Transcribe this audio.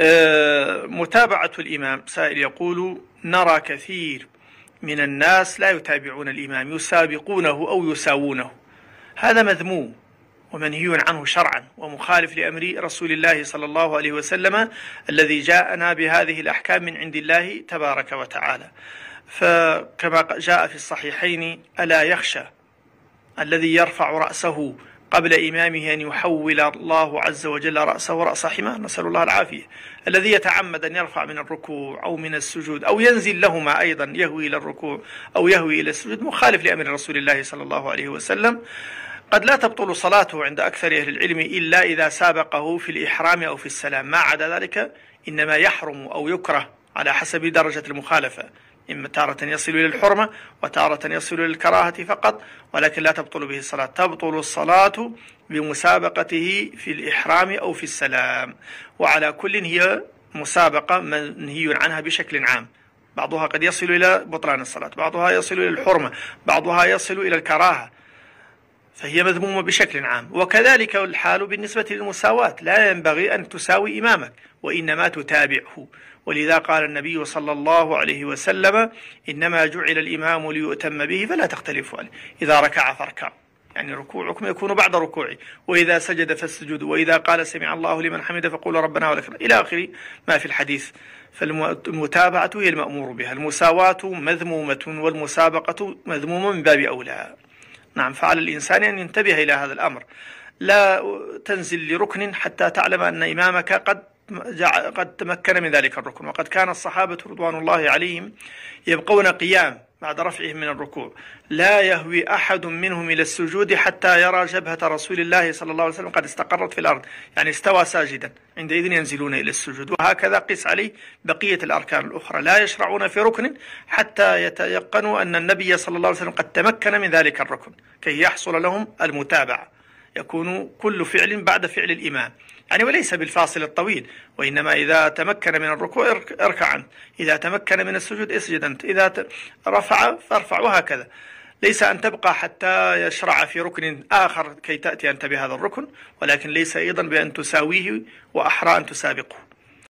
آه، متابعة الإمام سائل يقول نرى كثير من الناس لا يتابعون الإمام يسابقونه أو يساوونه هذا مذموم ومنهي عنه شرعا ومخالف لأمر رسول الله صلى الله عليه وسلم الذي جاءنا بهذه الأحكام من عند الله تبارك وتعالى فكما جاء في الصحيحين ألا يخشى الذي يرفع رأسه قبل إمامه أن يحول الله عز وجل رأسه ورأس حمار نسأل الله العافية الذي يتعمد أن يرفع من الركوع أو من السجود أو ينزل لهما أيضا يهوي إلى الركوع أو يهوي إلى السجود مخالف لأمر رسول الله صلى الله عليه وسلم قد لا تبطل صلاته عند أكثر أهل العلم إلا إذا سابقه في الإحرام أو في السلام ما عدا ذلك إنما يحرم أو يكره على حسب درجة المخالفة إما تارة يصل إلى الحرمة وتارة يصل إلى الكراهة فقط ولكن لا تبطل به الصلاة تبطل الصلاة بمسابقته في الإحرام أو في السلام وعلى كل هي مسابقة منهي عنها بشكل عام بعضها قد يصل إلى بطلان الصلاة بعضها يصل إلى الحرمة بعضها يصل إلى الكراهة فهي مذمومة بشكل عام وكذلك الحال بالنسبة للمساواة لا ينبغي أن تساوي إمامك وإنما تتابعه ولذا قال النبي صلى الله عليه وسلم إنما جعل الإمام ليؤتم به فلا تختلفوا عليه إذا ركع فركع يعني ركوعكم يكون بعد ركوعه وإذا سجد فاسجدوا وإذا قال سمع الله لمن حمد فقول ربنا ولك إلى آخر ما في الحديث فالمتابعة هي المأمور بها المساواة مذمومة والمسابقة مذمومة من باب أولى نعم فعلى الإنسان أن ينتبه إلى هذا الأمر لا تنزل لركن حتى تعلم أن إمامك قد قد تمكن من ذلك الركن وقد كان الصحابة رضوان الله عليهم يبقون قيام بعد رفعهم من الركوع لا يهوي أحد منهم إلى السجود حتى يرى جبهة رسول الله صلى الله عليه وسلم قد استقرت في الأرض يعني استوى ساجدا عندئذ ينزلون إلى السجود وهكذا قس عليه بقية الأركان الأخرى لا يشرعون في ركن حتى يتيقنوا أن النبي صلى الله عليه وسلم قد تمكن من ذلك الركن كي يحصل لهم المتابعة يكون كل فعل بعد فعل الإمام يعني وليس بالفاصل الطويل وإنما إذا تمكن من الركوع اركع أنت إذا تمكن من السجود اسجد أنت إذا رفع فارفع وهكذا ليس أن تبقى حتى يشرع في ركن آخر كي تأتي أنت بهذا الركن ولكن ليس أيضا بأن تساويه وأحرى أن تسابقه